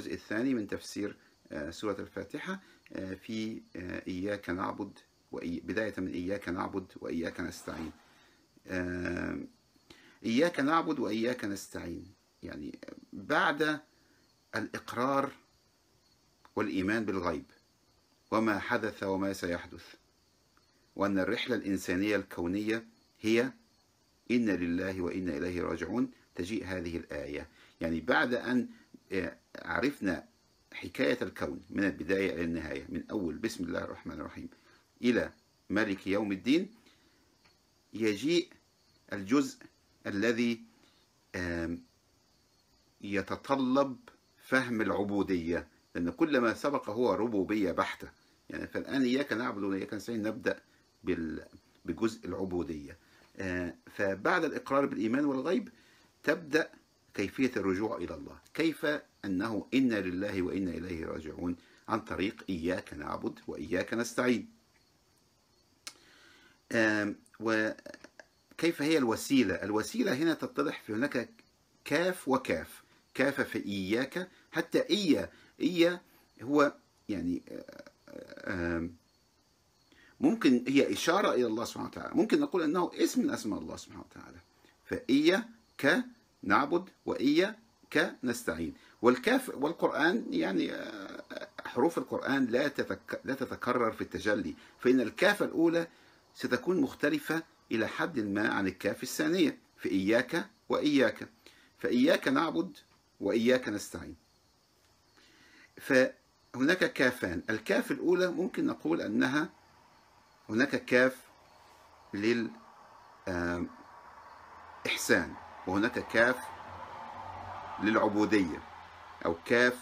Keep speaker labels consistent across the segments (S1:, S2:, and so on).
S1: الجزء الثاني من تفسير آه، سورة الفاتحة آه، في آه، إياك نعبد وإي... بداية من إياك نعبد وإياك نستعين إياك نعبد وإياك نستعين يعني بعد الإقرار والإيمان بالغيب وما حدث وما سيحدث وأن الرحلة الإنسانية الكونية هي إن لله وإنا إليه راجعون تجيء هذه الآية يعني بعد أن عرفنا حكاية الكون من البداية إلى النهاية من أول بسم الله الرحمن الرحيم إلى ملك يوم الدين يجيء الجزء الذي يتطلب فهم العبودية لأن كل ما سبق هو ربوبية بحتة يعني فالآن إياك نعبد وإياك نستعين نبدأ بجزء العبودية آه، فبعد الإقرار بالإيمان والغيب تبدأ كيفية الرجوع إلى الله كيف أنه إنا لله وإنا إليه راجعون عن طريق إياك نعبد وإياك نستعين وكيف هي الوسيلة الوسيلة هنا تتضح في هناك كاف وكاف كاف في إياك حتى إيا إيا هو يعني آه، ممكن هي إشارة إلى الله سبحانه وتعالى ممكن نقول أنه اسم من أسماء الله سبحانه وتعالى فإيا ك نعبد وإياك نستعين والكاف والقرآن يعني آه، حروف القرآن لا لا تتكرر في التجلي فإن الكاف الأولى ستكون مختلفة إلى حد ما عن الكاف الثانية في إياك وإياك فإياك نعبد وإياك نستعين فهناك كافان الكاف الأولى ممكن نقول أنها هناك كاف للإحسان وهناك كاف للعبودية أو كاف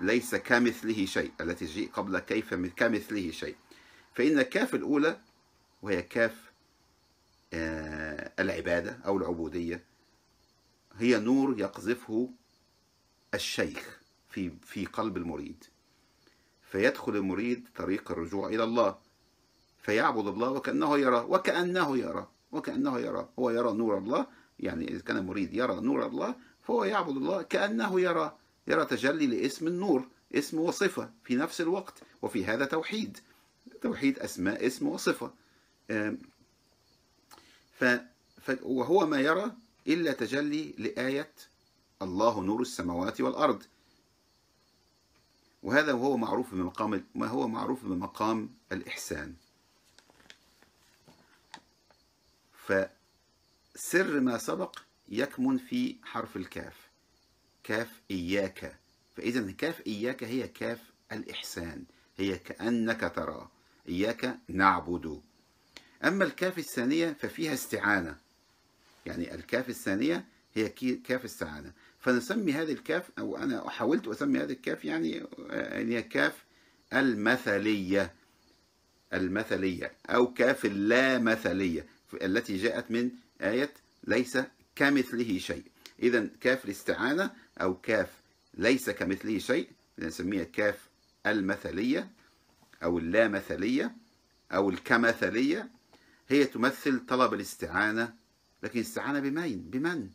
S1: ليس كمثله شيء التي جاء قبل كيف كمثله شيء فإن الكاف الأولى وهي كاف آه، العبادة أو العبودية هي نور يقذفه الشيخ في في قلب المريد فيدخل المريد طريق الرجوع إلى الله فيعبد الله وكأنه يراه وكأنه يرى وكأنه يرى هو يرى نور الله يعني إذا كان مريد يرى نور الله فهو يعبد الله كأنه يرى يرى تجلي لاسم النور اسم وصفة في نفس الوقت وفي هذا توحيد توحيد أسماء اسم وصفة ف وهو ما يرى إلا تجلي لآية الله نور السماوات والأرض وهذا وهو معروف بمقام ما هو معروف بمقام الإحسان فسر ما سبق يكمن في حرف الكاف كاف إياك فإذا كاف إياك هي كاف الإحسان هي كأنك ترى إياك نعبد أما الكاف الثانية ففيها استعانة يعني الكاف الثانية هي كاف استعانة فنسمي هذه الكاف أو أنا حاولت أسمي هذه الكاف يعني آه، هي كاف المثلية المثلية أو كاف اللامثلية مثلية التي جاءت من آية ليس كمثله شيء إذا كاف الاستعانة أو كاف ليس كمثله شيء نسميها كاف المثلية أو اللامثلية أو الكمثلية هي تمثل طلب الاستعانة لكن استعانة بمين بمن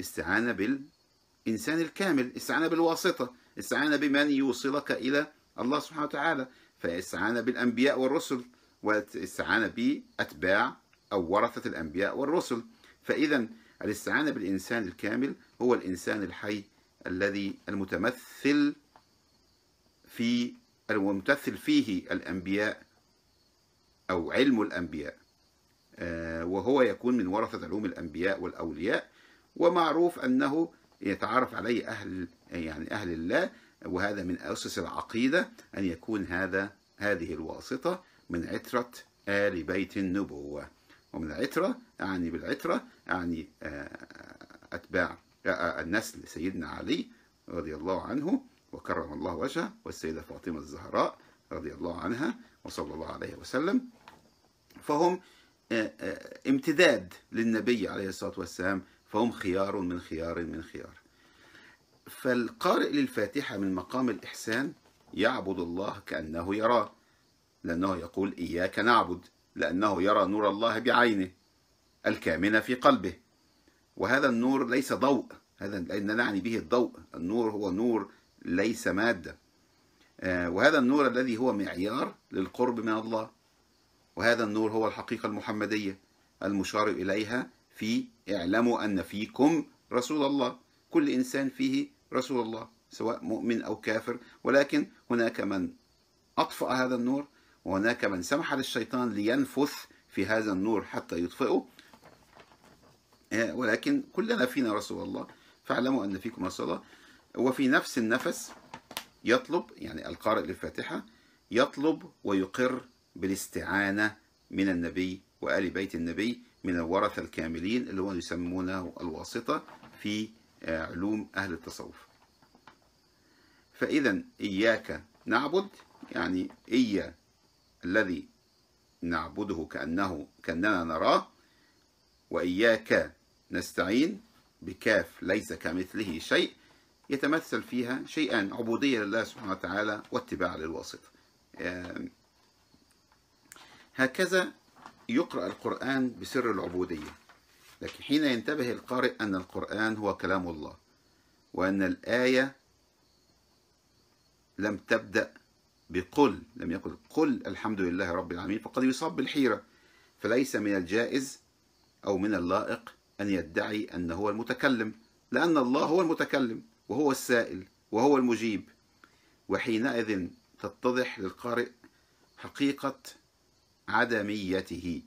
S1: استعانة بالإنسان الكامل استعانة بالواسطة استعانة بمن يوصلك إلى الله سبحانه وتعالى فاستعانة بالأنبياء والرسل واستعانة بأتباع أو ورثة الأنبياء والرسل فإذا الاستعانة بالإنسان الكامل هو الإنسان الحي الذي المتمثل في المتمثل فيه الأنبياء أو علم الأنبياء آه، وهو يكون من ورثة علوم الأنبياء والأولياء ومعروف أنه يتعرف عليه أهل يعني أهل الله وهذا من أسس العقيدة أن يكون هذا هذه الواسطة من عترة آل بيت النبوة ومن العترة أعني بالعترة أعني آه، أتباع آه، آه، النسل سيدنا علي رضي الله عنه وكرم الله وجهه والسيدة فاطمة الزهراء رضي الله عنها وصلى الله عليه وسلم فهم امتداد للنبي عليه الصلاة والسلام فهم خيار من خيار من خيار فالقارئ للفاتحة من مقام الإحسان يعبد الله كأنه يراه لأنه يقول إياك نعبد لأنه يرى نور الله بعينه الكامنة في قلبه وهذا النور ليس ضوء هذا لأننا نعني به الضوء النور هو نور ليس مادة آه، وهذا النور الذي هو معيار للقرب من الله وهذا النور هو الحقيقة المحمدية المشار إليها في اعلموا أن فيكم رسول الله كل إنسان فيه رسول الله سواء مؤمن أو كافر ولكن هناك من أطفأ هذا النور وهناك من سمح للشيطان لينفث في هذا النور حتى يطفئه إيه، ولكن كلنا فينا رسول الله فاعلموا أن فيكم رسول الله وفي نفس النفس يطلب يعني القارئ للفاتحة يطلب ويقر بالاستعانة من النبي وآل بيت النبي من الورثة الكاملين اللي هو يسمونه الواسطة في آه، علوم أهل التصوف فإذا إياك نعبد يعني إيا الذي نعبده كأنه كأننا نراه وإياك نستعين بكاف ليس كمثله شيء يتمثل فيها شيئان عبودية لله سبحانه وتعالى واتباع للواسطة هكذا يقرأ القرآن بسر العبودية لكن حين ينتبه القارئ أن القرآن هو كلام الله وأن الآية لم تبدأ بقل لم يقل قل الحمد لله رب العالمين فقد يصاب بالحيرة فليس من الجائز أو من اللائق أن يدعي أن هو المتكلم لأن الله هو المتكلم وهو السائل وهو المجيب وحينئذ تتضح للقارئ حقيقة عدميته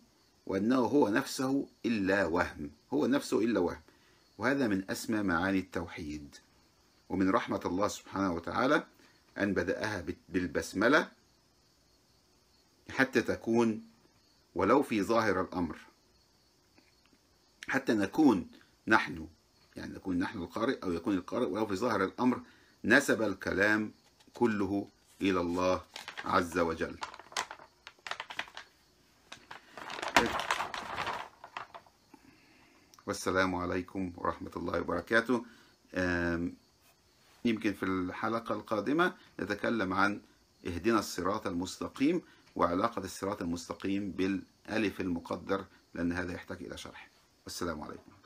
S1: وأنه هو نفسه إلا وهم هو نفسه إلا وهم وهذا من أسمى معاني التوحيد ومن رحمة الله سبحانه وتعالى أن بدأها بالبسملة حتى تكون ولو في ظاهر الأمر حتى نكون نحن يعني نكون نحن القارئ أو يكون القارئ ولو في ظاهر الأمر نسب الكلام كله إلى الله عز وجل والسلام عليكم ورحمة الله وبركاته يمكن في الحلقة القادمة نتكلم عن اهدنا الصراط المستقيم وعلاقة الصراط المستقيم بالألف المقدر لأن هذا يحتاج إلى شرح والسلام عليكم